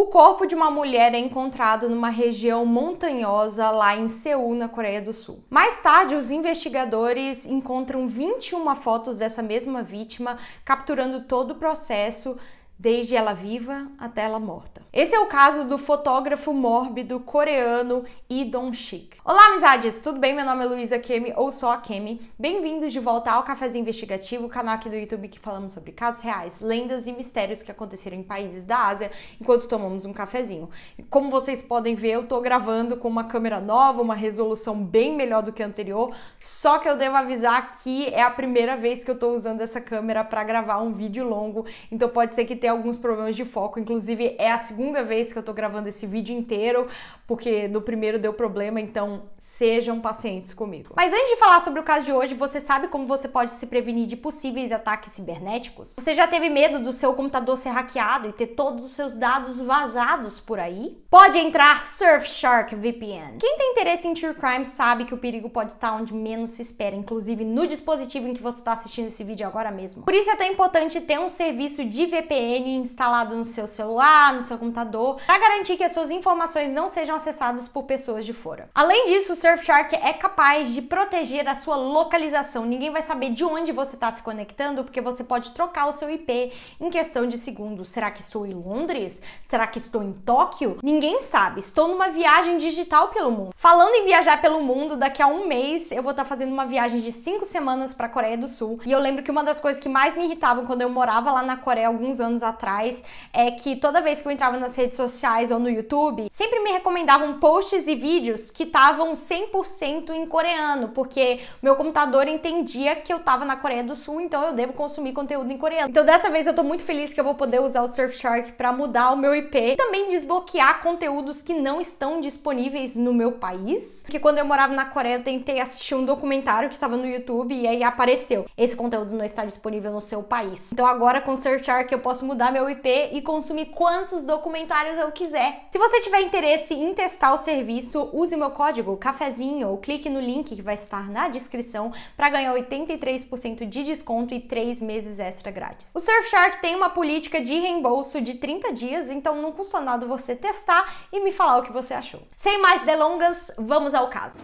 O corpo de uma mulher é encontrado numa região montanhosa lá em Seul, na Coreia do Sul. Mais tarde, os investigadores encontram 21 fotos dessa mesma vítima, capturando todo o processo desde ela viva até ela morta. Esse é o caso do fotógrafo mórbido coreano Lee Dong-sik. Olá, amizades! Tudo bem? Meu nome é Luísa Kemi, ou só a Kemi. Bem-vindos de volta ao Cafézinho Investigativo, canal aqui do YouTube que falamos sobre casos reais, lendas e mistérios que aconteceram em países da Ásia enquanto tomamos um cafezinho. Como vocês podem ver, eu tô gravando com uma câmera nova, uma resolução bem melhor do que a anterior, só que eu devo avisar que é a primeira vez que eu tô usando essa câmera para gravar um vídeo longo, então pode ser que tenha ter alguns problemas de foco. Inclusive, é a segunda vez que eu tô gravando esse vídeo inteiro, porque no primeiro deu problema, então sejam pacientes comigo. Mas antes de falar sobre o caso de hoje, você sabe como você pode se prevenir de possíveis ataques cibernéticos? Você já teve medo do seu computador ser hackeado e ter todos os seus dados vazados por aí? Pode entrar Surfshark VPN. Quem tem interesse em true crime sabe que o perigo pode estar onde menos se espera, inclusive no dispositivo em que você está assistindo esse vídeo agora mesmo. Por isso é tão importante ter um serviço de VPN ele instalado no seu celular, no seu computador, para garantir que as suas informações não sejam acessadas por pessoas de fora. Além disso, o Surfshark é capaz de proteger a sua localização. Ninguém vai saber de onde você está se conectando, porque você pode trocar o seu IP em questão de segundos. Será que estou em Londres? Será que estou em Tóquio? Ninguém sabe. Estou numa viagem digital pelo mundo. Falando em viajar pelo mundo, daqui a um mês eu vou estar tá fazendo uma viagem de cinco semanas para a Coreia do Sul. E eu lembro que uma das coisas que mais me irritavam quando eu morava lá na Coreia alguns anos atrás, é que toda vez que eu entrava nas redes sociais ou no YouTube, sempre me recomendavam posts e vídeos que estavam 100% em coreano, porque meu computador entendia que eu estava na Coreia do Sul, então eu devo consumir conteúdo em coreano. Então dessa vez eu tô muito feliz que eu vou poder usar o Surfshark para mudar o meu IP e também desbloquear conteúdos que não estão disponíveis no meu país. Porque quando eu morava na Coreia, eu tentei assistir um documentário que estava no YouTube e aí apareceu. Esse conteúdo não está disponível no seu país. Então agora com o Surfshark eu posso mudar mudar meu IP e consumir quantos documentários eu quiser. Se você tiver interesse em testar o serviço, use o meu código cafezinho ou clique no link que vai estar na descrição para ganhar 83% de desconto e 3 meses extra grátis. O Surfshark tem uma política de reembolso de 30 dias, então não custa nada você testar e me falar o que você achou. Sem mais delongas, vamos ao caso.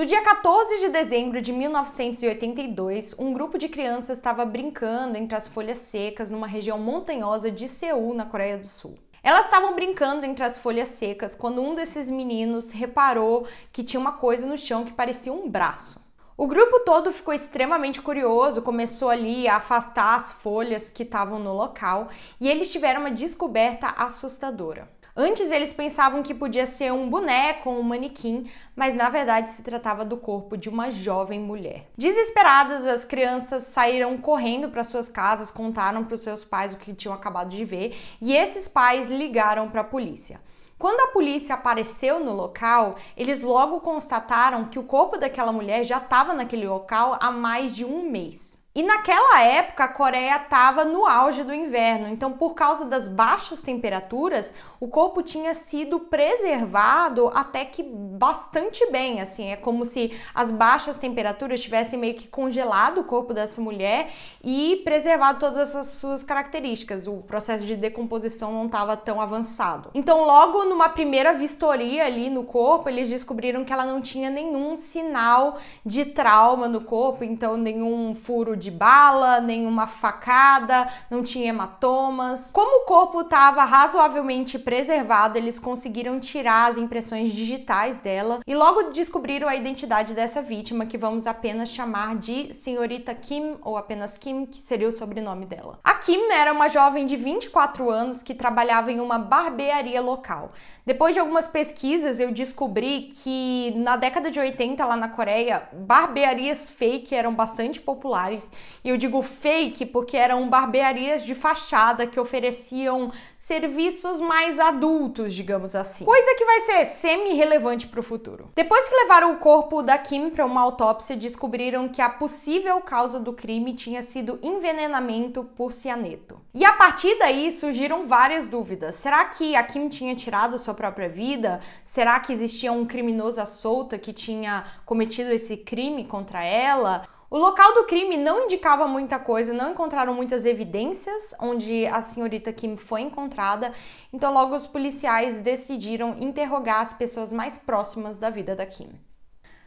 No dia 14 de dezembro de 1982, um grupo de crianças estava brincando entre as folhas secas numa região montanhosa de Seul, na Coreia do Sul. Elas estavam brincando entre as folhas secas quando um desses meninos reparou que tinha uma coisa no chão que parecia um braço. O grupo todo ficou extremamente curioso, começou ali a afastar as folhas que estavam no local e eles tiveram uma descoberta assustadora. Antes eles pensavam que podia ser um boneco ou um manequim, mas na verdade se tratava do corpo de uma jovem mulher. Desesperadas, as crianças saíram correndo para suas casas, contaram para os seus pais o que tinham acabado de ver e esses pais ligaram para a polícia. Quando a polícia apareceu no local, eles logo constataram que o corpo daquela mulher já estava naquele local há mais de um mês. E naquela época a Coreia estava no auge do inverno, então por causa das baixas temperaturas, o corpo tinha sido preservado até que bastante bem, assim, é como se as baixas temperaturas tivessem meio que congelado o corpo dessa mulher e preservado todas as suas características. O processo de decomposição não estava tão avançado. Então, logo numa primeira vistoria ali no corpo, eles descobriram que ela não tinha nenhum sinal de trauma no corpo, então nenhum furo de bala, nenhuma facada, não tinha hematomas. Como o corpo estava razoavelmente preservado, eles conseguiram tirar as impressões digitais dela e logo descobriram a identidade dessa vítima, que vamos apenas chamar de senhorita Kim ou apenas Kim, que seria o sobrenome dela. A Kim era uma jovem de 24 anos que trabalhava em uma barbearia local. Depois de algumas pesquisas, eu descobri que na década de 80 lá na Coreia, barbearias fake eram bastante populares e eu digo fake porque eram barbearias de fachada que ofereciam serviços mais adultos, digamos assim. Coisa que vai ser semi-relevante para o futuro. Depois que levaram o corpo da Kim para uma autópsia, descobriram que a possível causa do crime tinha sido envenenamento por cianeto. E a partir daí surgiram várias dúvidas. Será que a Kim tinha tirado sua própria vida? Será que existia um criminoso à solta que tinha cometido esse crime contra ela? O local do crime não indicava muita coisa, não encontraram muitas evidências onde a senhorita Kim foi encontrada, então logo os policiais decidiram interrogar as pessoas mais próximas da vida da Kim.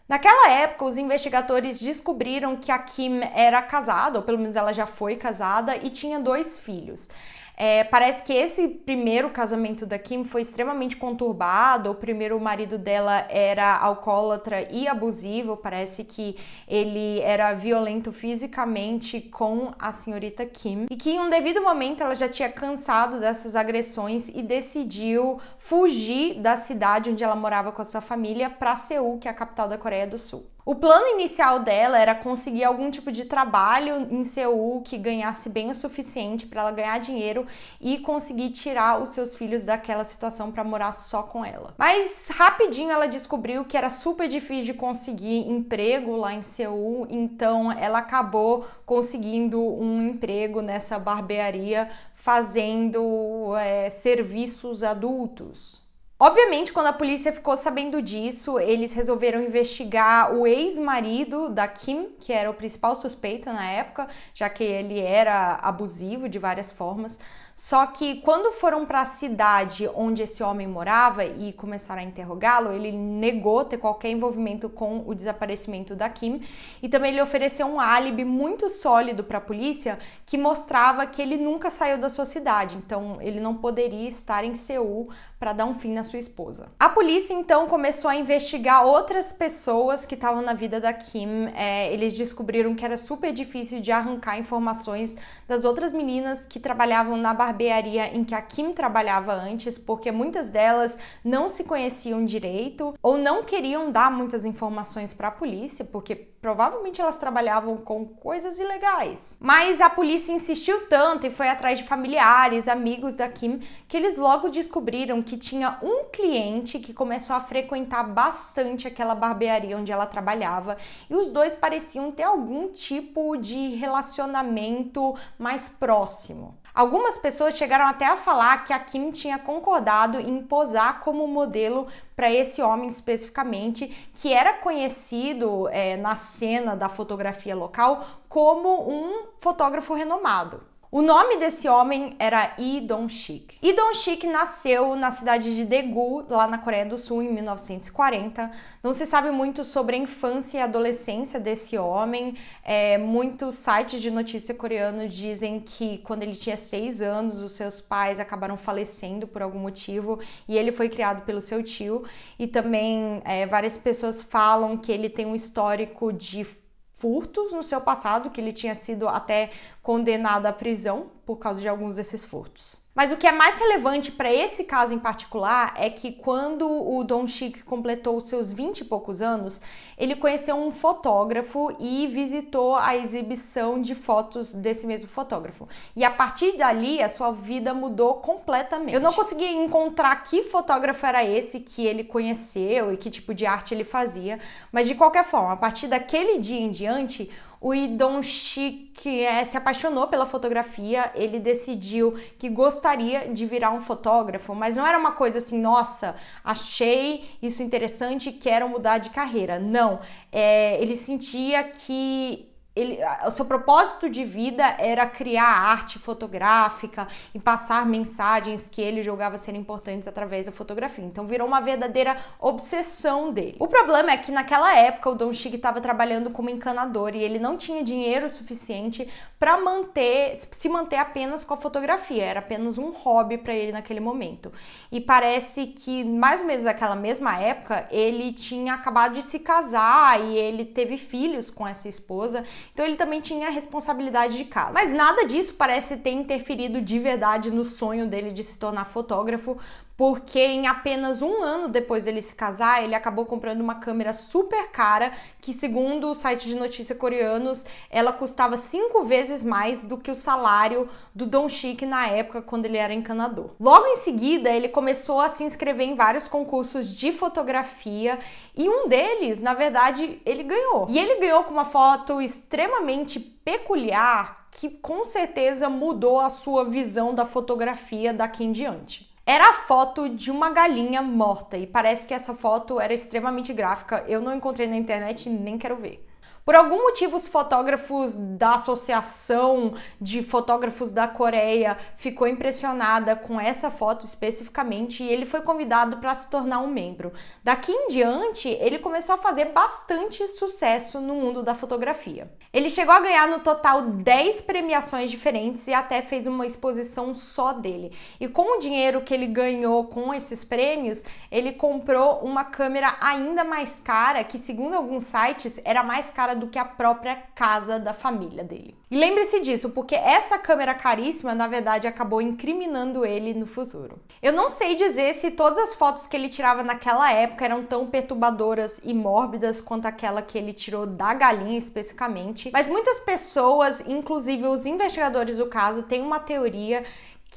Naquela época, os investigadores descobriram que a Kim era casada, ou pelo menos ela já foi casada, e tinha dois filhos. É, parece que esse primeiro casamento da Kim foi extremamente conturbado. O primeiro marido dela era alcoólatra e abusivo. Parece que ele era violento fisicamente com a senhorita Kim. E que em um devido momento ela já tinha cansado dessas agressões e decidiu fugir da cidade onde ela morava com a sua família para Seul, que é a capital da Coreia do Sul. O plano inicial dela era conseguir algum tipo de trabalho em Seul que ganhasse bem o suficiente para ela ganhar dinheiro e conseguir tirar os seus filhos daquela situação para morar só com ela. Mas rapidinho ela descobriu que era super difícil de conseguir emprego lá em Seul, então ela acabou conseguindo um emprego nessa barbearia fazendo é, serviços adultos. Obviamente, quando a polícia ficou sabendo disso, eles resolveram investigar o ex-marido da Kim, que era o principal suspeito na época, já que ele era abusivo de várias formas. Só que quando foram para a cidade onde esse homem morava e começaram a interrogá-lo, ele negou ter qualquer envolvimento com o desaparecimento da Kim e também ele ofereceu um álibi muito sólido para a polícia que mostrava que ele nunca saiu da sua cidade, então ele não poderia estar em Seul para dar um fim na sua esposa. A polícia então começou a investigar outras pessoas que estavam na vida da Kim. É, eles descobriram que era super difícil de arrancar informações das outras meninas que trabalhavam na barbearia em que a Kim trabalhava antes, porque muitas delas não se conheciam direito ou não queriam dar muitas informações para a polícia, porque provavelmente elas trabalhavam com coisas ilegais. Mas a polícia insistiu tanto e foi atrás de familiares, amigos da Kim, que eles logo descobriram que que tinha um cliente que começou a frequentar bastante aquela barbearia onde ela trabalhava e os dois pareciam ter algum tipo de relacionamento mais próximo. Algumas pessoas chegaram até a falar que a Kim tinha concordado em posar como modelo para esse homem especificamente, que era conhecido é, na cena da fotografia local como um fotógrafo renomado. O nome desse homem era I dong Chik. I dong Chik nasceu na cidade de Daegu, lá na Coreia do Sul, em 1940. Não se sabe muito sobre a infância e adolescência desse homem. É, muitos sites de notícia coreano dizem que quando ele tinha seis anos, os seus pais acabaram falecendo por algum motivo e ele foi criado pelo seu tio. E também é, várias pessoas falam que ele tem um histórico de furtos no seu passado, que ele tinha sido até condenado à prisão por causa de alguns desses furtos. Mas o que é mais relevante para esse caso em particular é que quando o Don Chic completou seus 20 e poucos anos, ele conheceu um fotógrafo e visitou a exibição de fotos desse mesmo fotógrafo. E a partir dali, a sua vida mudou completamente. Eu não consegui encontrar que fotógrafo era esse que ele conheceu e que tipo de arte ele fazia, mas de qualquer forma, a partir daquele dia em diante, o Idonchik é, se apaixonou pela fotografia, ele decidiu que gostaria de virar um fotógrafo, mas não era uma coisa assim, nossa, achei isso interessante e quero mudar de carreira. Não, é, ele sentia que ele, o seu propósito de vida era criar arte fotográfica e passar mensagens que ele julgava serem importantes através da fotografia. Então virou uma verdadeira obsessão dele. O problema é que naquela época o Don Chig estava trabalhando como encanador e ele não tinha dinheiro suficiente para manter se manter apenas com a fotografia, era apenas um hobby para ele naquele momento. E parece que mais ou menos naquela mesma época ele tinha acabado de se casar e ele teve filhos com essa esposa então ele também tinha a responsabilidade de casa. Mas nada disso parece ter interferido de verdade no sonho dele de se tornar fotógrafo, porque em apenas um ano depois dele se casar, ele acabou comprando uma câmera super cara que, segundo o site de notícia coreanos, ela custava cinco vezes mais do que o salário do Don Chic na época quando ele era encanador. Logo em seguida, ele começou a se inscrever em vários concursos de fotografia e um deles, na verdade, ele ganhou. E ele ganhou com uma foto extremamente peculiar que com certeza mudou a sua visão da fotografia daqui em diante. Era a foto de uma galinha morta e parece que essa foto era extremamente gráfica. Eu não encontrei na internet nem quero ver. Por algum motivo, os fotógrafos da Associação de Fotógrafos da Coreia ficou impressionada com essa foto especificamente e ele foi convidado para se tornar um membro. Daqui em diante, ele começou a fazer bastante sucesso no mundo da fotografia. Ele chegou a ganhar no total 10 premiações diferentes e até fez uma exposição só dele. E com o dinheiro que ele ganhou com esses prêmios, ele comprou uma câmera ainda mais cara, que segundo alguns sites era mais cara do que a própria casa da família dele. E lembre-se disso, porque essa câmera caríssima, na verdade, acabou incriminando ele no futuro. Eu não sei dizer se todas as fotos que ele tirava naquela época eram tão perturbadoras e mórbidas quanto aquela que ele tirou da galinha especificamente, mas muitas pessoas, inclusive os investigadores do caso, têm uma teoria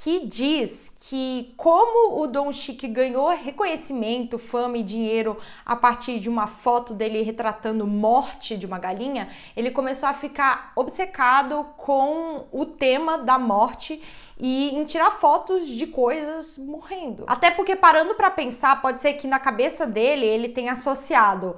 que diz que como o Don Chique ganhou reconhecimento, fama e dinheiro a partir de uma foto dele retratando morte de uma galinha, ele começou a ficar obcecado com o tema da morte e em tirar fotos de coisas morrendo. Até porque parando para pensar, pode ser que na cabeça dele ele tenha associado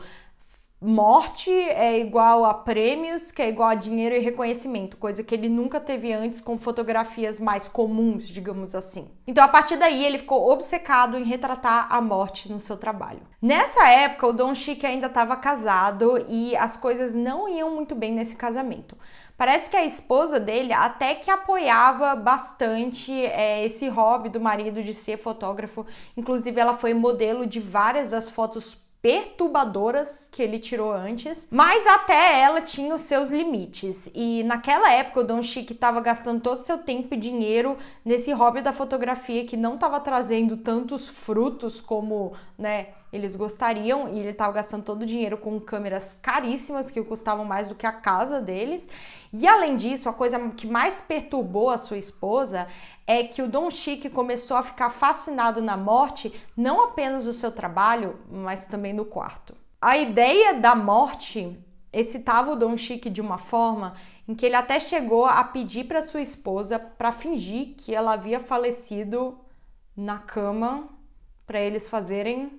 morte é igual a prêmios, que é igual a dinheiro e reconhecimento, coisa que ele nunca teve antes com fotografias mais comuns, digamos assim. Então, a partir daí, ele ficou obcecado em retratar a morte no seu trabalho. Nessa época, o Don Chique ainda estava casado e as coisas não iam muito bem nesse casamento. Parece que a esposa dele até que apoiava bastante é, esse hobby do marido de ser fotógrafo. Inclusive, ela foi modelo de várias das fotos perturbadoras que ele tirou antes, mas até ela tinha os seus limites. E naquela época o Don Chic estava gastando todo o seu tempo e dinheiro nesse hobby da fotografia que não estava trazendo tantos frutos como, né, eles gostariam, e ele estava gastando todo o dinheiro com câmeras caríssimas que custavam mais do que a casa deles. E além disso, a coisa que mais perturbou a sua esposa é que o Don Chique começou a ficar fascinado na morte, não apenas do seu trabalho, mas também do quarto. A ideia da morte excitava o Don Chique de uma forma em que ele até chegou a pedir para sua esposa para fingir que ela havia falecido na cama para eles fazerem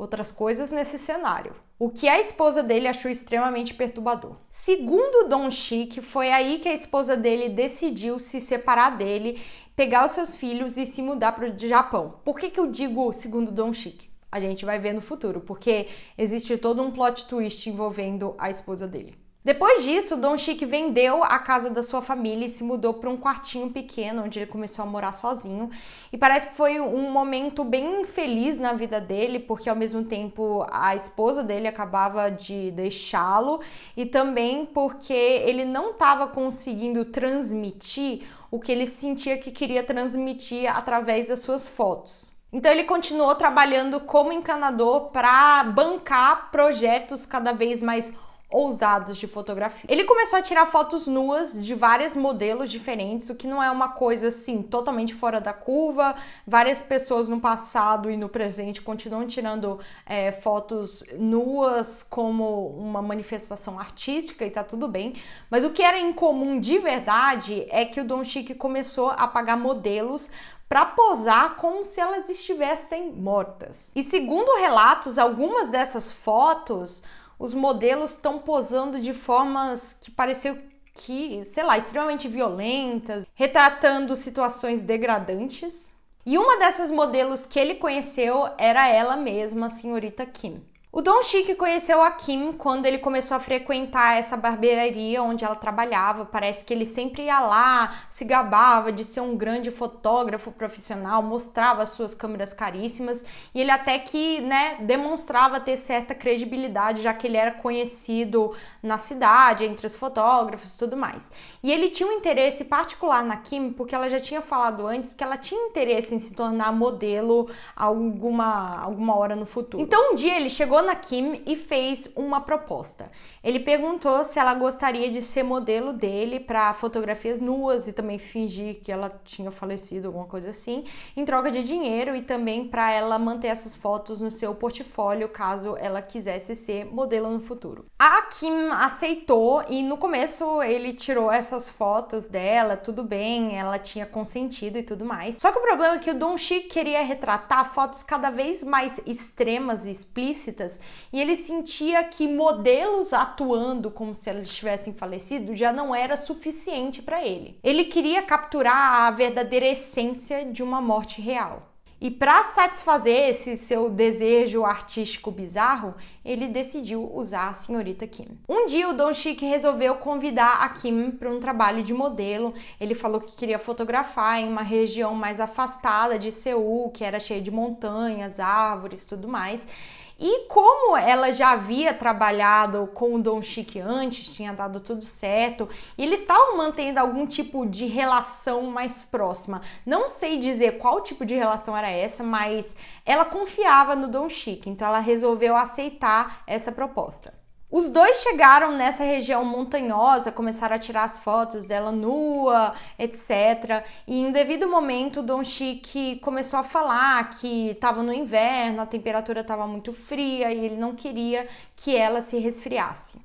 outras coisas nesse cenário. O que a esposa dele achou extremamente perturbador. Segundo Don Chic, foi aí que a esposa dele decidiu se separar dele, pegar os seus filhos e se mudar para o Japão. Por que, que eu digo segundo Don Chic? A gente vai ver no futuro, porque existe todo um plot twist envolvendo a esposa dele. Depois disso, Don Chique vendeu a casa da sua família e se mudou para um quartinho pequeno, onde ele começou a morar sozinho. E parece que foi um momento bem feliz na vida dele, porque ao mesmo tempo a esposa dele acabava de deixá-lo e também porque ele não estava conseguindo transmitir o que ele sentia que queria transmitir através das suas fotos. Então ele continuou trabalhando como encanador para bancar projetos cada vez mais ousados de fotografia. Ele começou a tirar fotos nuas de vários modelos diferentes, o que não é uma coisa assim totalmente fora da curva. Várias pessoas no passado e no presente continuam tirando é, fotos nuas como uma manifestação artística e tá tudo bem. Mas o que era incomum de verdade é que o Don Chique começou a pagar modelos para posar como se elas estivessem mortas. E segundo relatos, algumas dessas fotos os modelos estão posando de formas que pareceu que, sei lá, extremamente violentas, retratando situações degradantes. E uma dessas modelos que ele conheceu era ela mesma, a senhorita Kim. O Don Chique conheceu a Kim quando ele começou a frequentar essa barbearia onde ela trabalhava. Parece que ele sempre ia lá, se gabava de ser um grande fotógrafo profissional, mostrava suas câmeras caríssimas e ele até que, né, demonstrava ter certa credibilidade, já que ele era conhecido na cidade, entre os fotógrafos e tudo mais. E ele tinha um interesse particular na Kim, porque ela já tinha falado antes que ela tinha interesse em se tornar modelo alguma alguma hora no futuro. Então um dia ele chegou na Kim e fez uma proposta. Ele perguntou se ela gostaria de ser modelo dele para fotografias nuas e também fingir que ela tinha falecido, alguma coisa assim, em troca de dinheiro e também para ela manter essas fotos no seu portfólio caso ela quisesse ser modelo no futuro. A Kim aceitou e no começo ele tirou essas fotos dela, tudo bem, ela tinha consentido e tudo mais. Só que o problema é que o Don Chi queria retratar fotos cada vez mais extremas e explícitas e ele sentia que modelos atuando como se eles tivessem falecido já não era suficiente para ele. Ele queria capturar a verdadeira essência de uma morte real. E para satisfazer esse seu desejo artístico bizarro, ele decidiu usar a senhorita Kim. Um dia o Don Chic resolveu convidar a Kim para um trabalho de modelo. Ele falou que queria fotografar em uma região mais afastada de Seul, que era cheia de montanhas, árvores, tudo mais. E como ela já havia trabalhado com o Don Chique antes, tinha dado tudo certo, eles estavam mantendo algum tipo de relação mais próxima. Não sei dizer qual tipo de relação era essa, mas ela confiava no Don Chique, então ela resolveu aceitar essa proposta. Os dois chegaram nessa região montanhosa, começaram a tirar as fotos dela nua, etc. E em devido momento, Don Chique começou a falar que estava no inverno, a temperatura estava muito fria e ele não queria que ela se resfriasse.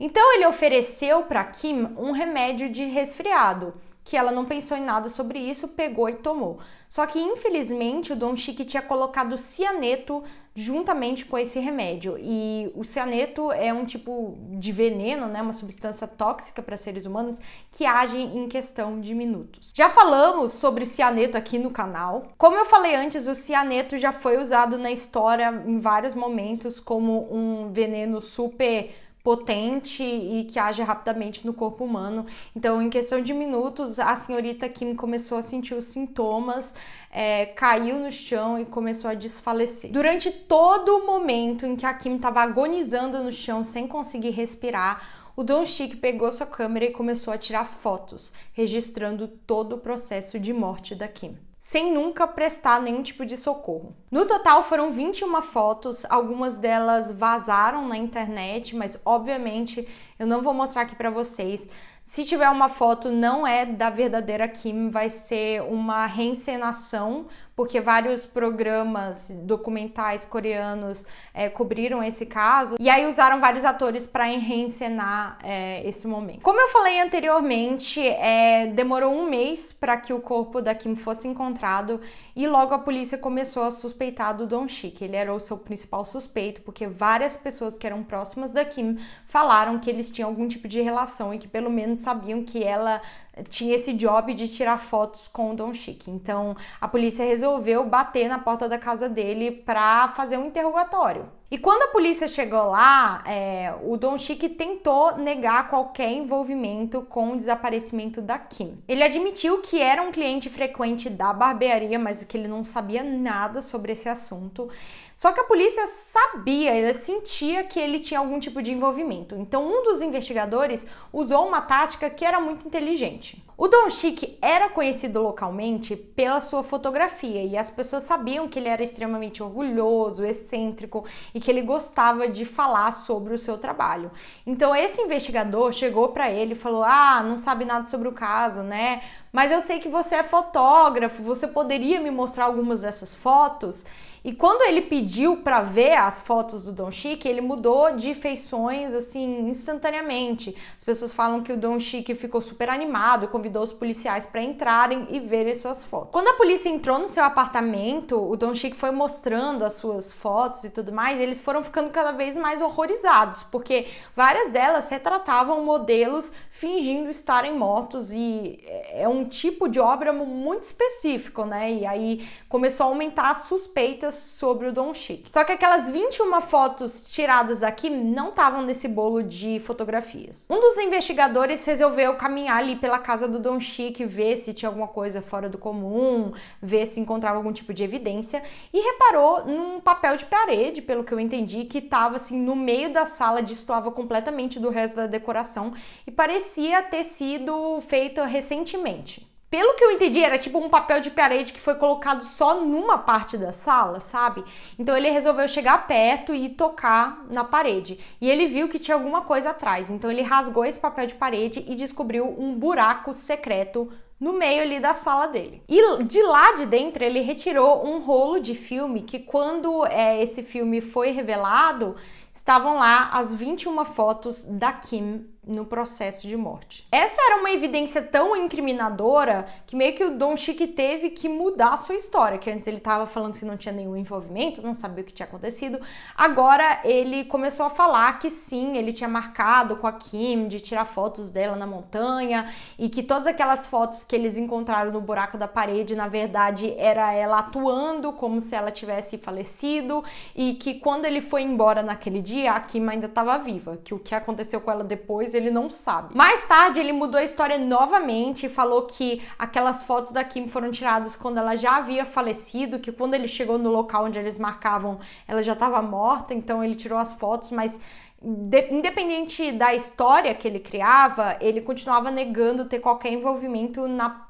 Então ele ofereceu para Kim um remédio de resfriado, que ela não pensou em nada sobre isso, pegou e tomou. Só que infelizmente o Don Chique tinha colocado cianeto juntamente com esse remédio. E o cianeto é um tipo de veneno, né, uma substância tóxica para seres humanos que age em questão de minutos. Já falamos sobre cianeto aqui no canal. Como eu falei antes, o cianeto já foi usado na história em vários momentos como um veneno super potente e que age rapidamente no corpo humano. Então, em questão de minutos, a senhorita Kim começou a sentir os sintomas, é, caiu no chão e começou a desfalecer. Durante todo o momento em que a Kim estava agonizando no chão sem conseguir respirar, o Don Chic pegou sua câmera e começou a tirar fotos, registrando todo o processo de morte da Kim sem nunca prestar nenhum tipo de socorro. No total foram 21 fotos, algumas delas vazaram na internet, mas obviamente eu não vou mostrar aqui para vocês. Se tiver uma foto não é da verdadeira Kim, vai ser uma reencenação porque vários programas documentais coreanos é, cobriram esse caso e aí usaram vários atores para reencenar é, esse momento. Como eu falei anteriormente, é, demorou um mês para que o corpo da Kim fosse encontrado e logo a polícia começou a suspeitar do Don Chik. que ele era o seu principal suspeito, porque várias pessoas que eram próximas da Kim falaram que eles tinham algum tipo de relação e que pelo menos sabiam que ela tinha esse job de tirar fotos com o Don Chique. Então a polícia resolveu bater na porta da casa dele para fazer um interrogatório. E quando a polícia chegou lá, é, o Don Chique tentou negar qualquer envolvimento com o desaparecimento da Kim. Ele admitiu que era um cliente frequente da barbearia, mas que ele não sabia nada sobre esse assunto. Só que a polícia sabia, ela sentia que ele tinha algum tipo de envolvimento. Então, um dos investigadores usou uma tática que era muito inteligente. O Don Chique era conhecido localmente pela sua fotografia e as pessoas sabiam que ele era extremamente orgulhoso, excêntrico e que ele gostava de falar sobre o seu trabalho. Então esse investigador chegou para ele e falou: "Ah, não sabe nada sobre o caso, né? mas eu sei que você é fotógrafo, você poderia me mostrar algumas dessas fotos? E quando ele pediu para ver as fotos do Don Chique, ele mudou de feições assim instantaneamente. As pessoas falam que o Don Chique ficou super animado, convidou os policiais para entrarem e verem suas fotos. Quando a polícia entrou no seu apartamento, o Don Chique foi mostrando as suas fotos e tudo mais, e eles foram ficando cada vez mais horrorizados, porque várias delas retratavam modelos fingindo estarem mortos e é, é um um tipo de obra muito específico, né? E aí começou a aumentar as suspeitas sobre o Don Chic. Só que aquelas 21 fotos tiradas daqui não estavam nesse bolo de fotografias. Um dos investigadores resolveu caminhar ali pela casa do Don Chic, ver se tinha alguma coisa fora do comum, ver se encontrava algum tipo de evidência e reparou num papel de parede, pelo que eu entendi, que estava assim no meio da sala, destoava completamente do resto da decoração e parecia ter sido feito recentemente pelo que eu entendi, era tipo um papel de parede que foi colocado só numa parte da sala, sabe? Então ele resolveu chegar perto e tocar na parede. E ele viu que tinha alguma coisa atrás. Então ele rasgou esse papel de parede e descobriu um buraco secreto no meio ali da sala dele. E de lá de dentro ele retirou um rolo de filme que quando é, esse filme foi revelado, estavam lá as 21 fotos da Kim no processo de morte. Essa era uma evidência tão incriminadora que meio que o Don Chique teve que mudar a sua história, que antes ele estava falando que não tinha nenhum envolvimento, não sabia o que tinha acontecido. Agora ele começou a falar que sim, ele tinha marcado com a Kim de tirar fotos dela na montanha e que todas aquelas fotos que eles encontraram no buraco da parede, na verdade, era ela atuando como se ela tivesse falecido e que quando ele foi embora naquele dia, a Kim ainda estava viva, que o que aconteceu com ela depois ele não sabe. Mais tarde, ele mudou a história novamente e falou que aquelas fotos da Kim foram tiradas quando ela já havia falecido, que quando ele chegou no local onde eles marcavam, ela já estava morta, então ele tirou as fotos, mas de, independente da história que ele criava, ele continuava negando ter qualquer envolvimento na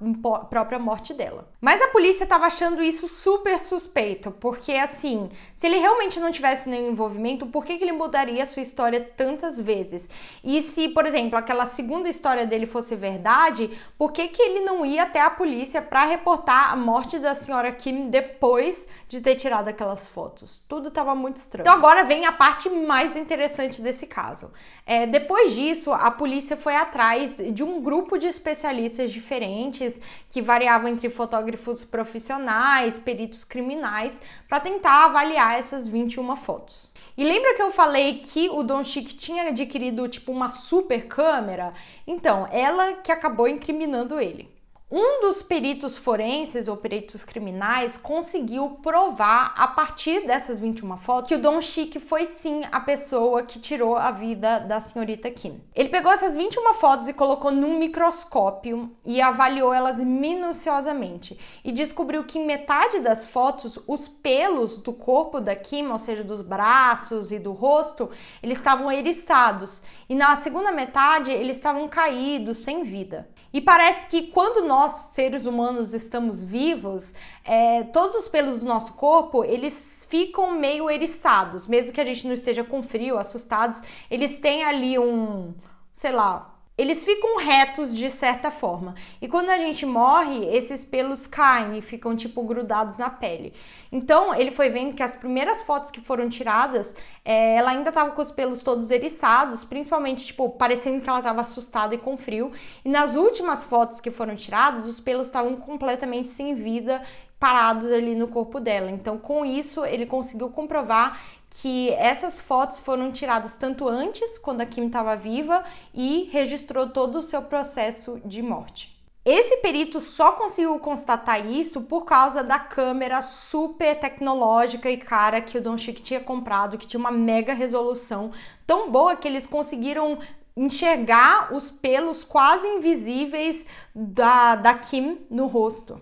própria morte dela. Mas a polícia estava achando isso super suspeito, porque assim, se ele realmente não tivesse nenhum envolvimento, por que, que ele mudaria a sua história tantas vezes? E se, por exemplo, aquela segunda história dele fosse verdade, por que, que ele não ia até a polícia para reportar a morte da senhora Kim depois de ter tirado aquelas fotos? Tudo estava muito estranho. Então agora vem a parte mais interessante desse caso. É, depois disso, a polícia foi atrás de um grupo de especialistas diferentes que variavam entre fotógrafos profissionais, peritos criminais, para tentar avaliar essas 21 fotos. E lembra que eu falei que o Don Chic tinha adquirido tipo uma super câmera? Então, ela que acabou incriminando ele. Um dos peritos forenses ou peritos criminais conseguiu provar a partir dessas 21 fotos que o Don Chique foi sim a pessoa que tirou a vida da senhorita Kim. Ele pegou essas 21 fotos e colocou num microscópio e avaliou elas minuciosamente e descobriu que em metade das fotos os pelos do corpo da Kim, ou seja, dos braços e do rosto, eles estavam eriçados e na segunda metade eles estavam caídos, sem vida. E parece que quando nós, seres humanos, estamos vivos, é, todos os pelos do nosso corpo, eles ficam meio eriçados. Mesmo que a gente não esteja com frio, assustados, eles têm ali um, sei lá, eles ficam retos de certa forma. E quando a gente morre, esses pelos caem e ficam tipo grudados na pele. Então ele foi vendo que as primeiras fotos que foram tiradas, é, ela ainda estava com os pelos todos eriçados, principalmente tipo parecendo que ela estava assustada e com frio. E nas últimas fotos que foram tiradas, os pelos estavam completamente sem vida parados ali no corpo dela. Então, com isso, ele conseguiu comprovar que essas fotos foram tiradas tanto antes, quando a Kim estava viva, e registrou todo o seu processo de morte. Esse perito só conseguiu constatar isso por causa da câmera super tecnológica e cara que o Don Chic tinha comprado, que tinha uma mega resolução tão boa que eles conseguiram enxergar os pelos quase invisíveis da, da Kim no rosto.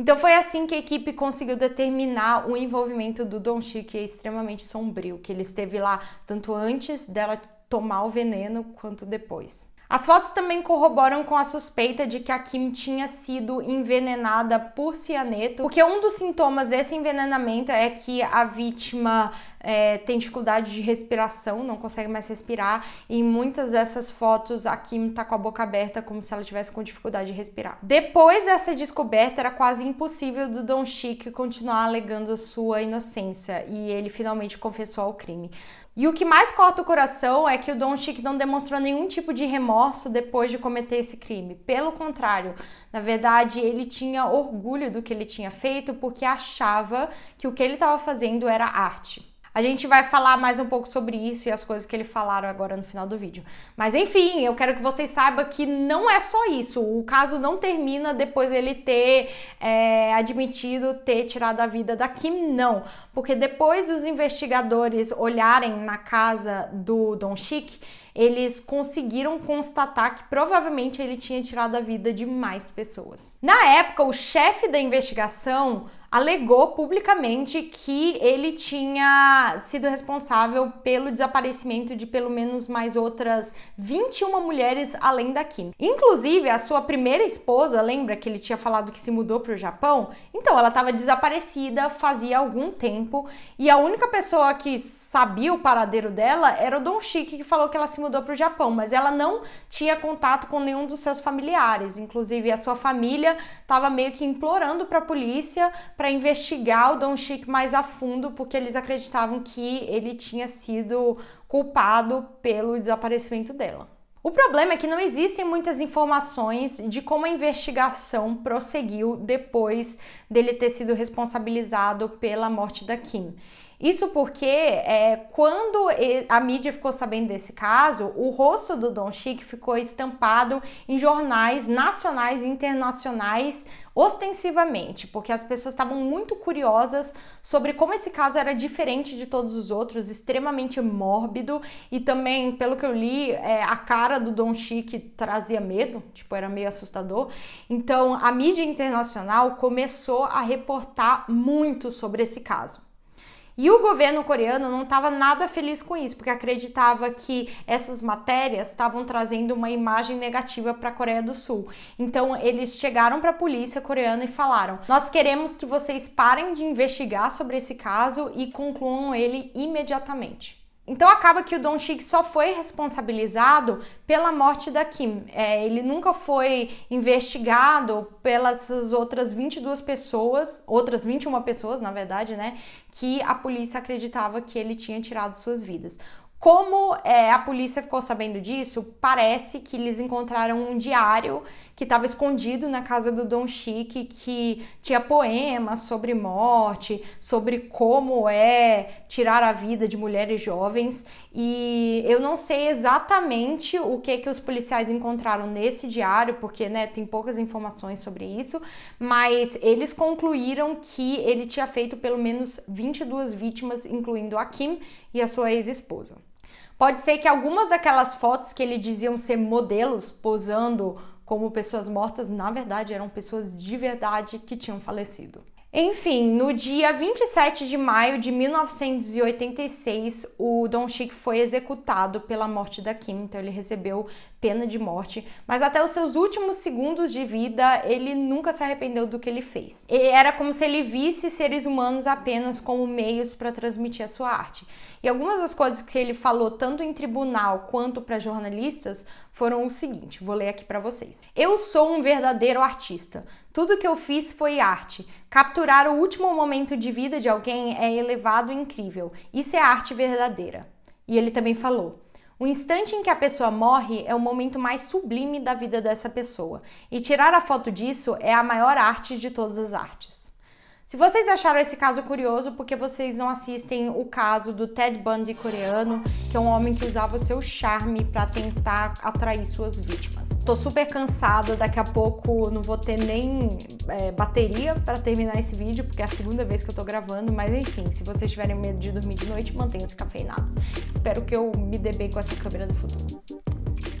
Então foi assim que a equipe conseguiu determinar o envolvimento do Don Chico, que é extremamente sombrio, que ele esteve lá tanto antes dela tomar o veneno quanto depois. As fotos também corroboram com a suspeita de que a Kim tinha sido envenenada por cianeto, porque um dos sintomas desse envenenamento é que a vítima é, tem dificuldade de respiração, não consegue mais respirar. E em muitas dessas fotos, a Kim tá com a boca aberta, como se ela tivesse com dificuldade de respirar. Depois dessa descoberta, era quase impossível do Don Chic continuar alegando sua inocência e ele finalmente confessou ao crime. E o que mais corta o coração é que o Don Chic não demonstrou nenhum tipo de remorso depois de cometer esse crime. Pelo contrário, na verdade, ele tinha orgulho do que ele tinha feito porque achava que o que ele estava fazendo era arte. A gente vai falar mais um pouco sobre isso e as coisas que ele falaram agora no final do vídeo. Mas enfim, eu quero que vocês saibam que não é só isso. O caso não termina depois ele ter é, admitido ter tirado a vida da Kim, não. Porque depois os investigadores olharem na casa do Don Chique, eles conseguiram constatar que provavelmente ele tinha tirado a vida de mais pessoas. Na época, o chefe da investigação alegou publicamente que ele tinha sido responsável pelo desaparecimento de pelo menos mais outras 21 mulheres além da Kim. Inclusive, a sua primeira esposa, lembra que ele tinha falado que se mudou para o Japão? Então, ela estava desaparecida fazia algum tempo e a única pessoa que sabia o paradeiro dela era o Don Chique, que falou que ela se mudou para o Japão, mas ela não tinha contato com nenhum dos seus familiares. Inclusive, a sua família estava meio que implorando para a polícia para investigar o Don Chic mais a fundo, porque eles acreditavam que ele tinha sido culpado pelo desaparecimento dela. O problema é que não existem muitas informações de como a investigação prosseguiu depois dele ter sido responsabilizado pela morte da Kim. Isso porque é, quando a mídia ficou sabendo desse caso, o rosto do Don Chique ficou estampado em jornais nacionais e internacionais ostensivamente, porque as pessoas estavam muito curiosas sobre como esse caso era diferente de todos os outros, extremamente mórbido e também, pelo que eu li, é, a cara do Don Chique trazia medo, tipo, era meio assustador. Então, a mídia internacional começou a reportar muito sobre esse caso. E o governo coreano não estava nada feliz com isso, porque acreditava que essas matérias estavam trazendo uma imagem negativa para a Coreia do Sul. Então eles chegaram para a polícia coreana e falaram: Nós queremos que vocês parem de investigar sobre esse caso e concluam ele imediatamente. Então acaba que o Don Chic só foi responsabilizado pela morte da Kim. É, ele nunca foi investigado pelas outras 22 pessoas, outras 21 pessoas, na verdade, né, que a polícia acreditava que ele tinha tirado suas vidas. Como é, a polícia ficou sabendo disso, parece que eles encontraram um diário que estava escondido na casa do Don Chique, que tinha poemas sobre morte, sobre como é tirar a vida de mulheres jovens. E eu não sei exatamente o que que os policiais encontraram nesse diário, porque né, tem poucas informações sobre isso, mas eles concluíram que ele tinha feito pelo menos 22 vítimas, incluindo a Kim e a sua ex-esposa. Pode ser que algumas daquelas fotos que ele diziam ser modelos posando como pessoas mortas, na verdade eram pessoas de verdade que tinham falecido. Enfim, no dia 27 de maio de 1986, o Don Chic foi executado pela morte da Kim, então ele recebeu pena de morte, mas até os seus últimos segundos de vida, ele nunca se arrependeu do que ele fez. E era como se ele visse seres humanos apenas como meios para transmitir a sua arte. E algumas das coisas que ele falou tanto em tribunal quanto para jornalistas foram o seguinte, vou ler aqui para vocês. Eu sou um verdadeiro artista. Tudo que eu fiz foi arte. Capturar o último momento de vida de alguém é elevado e incrível. Isso é arte verdadeira. E ele também falou: o instante em que a pessoa morre é o momento mais sublime da vida dessa pessoa, e tirar a foto disso é a maior arte de todas as artes. Se vocês acharam esse caso curioso, porque vocês não assistem o caso do Ted Bundy coreano, que é um homem que usava o seu charme para tentar atrair suas vítimas. Tô super cansada, daqui a pouco não vou ter nem é, bateria para terminar esse vídeo, porque é a segunda vez que eu tô gravando, mas enfim, se vocês tiverem medo de dormir de noite, mantenham-se cafeinados. Espero que eu me dê bem com essa câmera do futuro.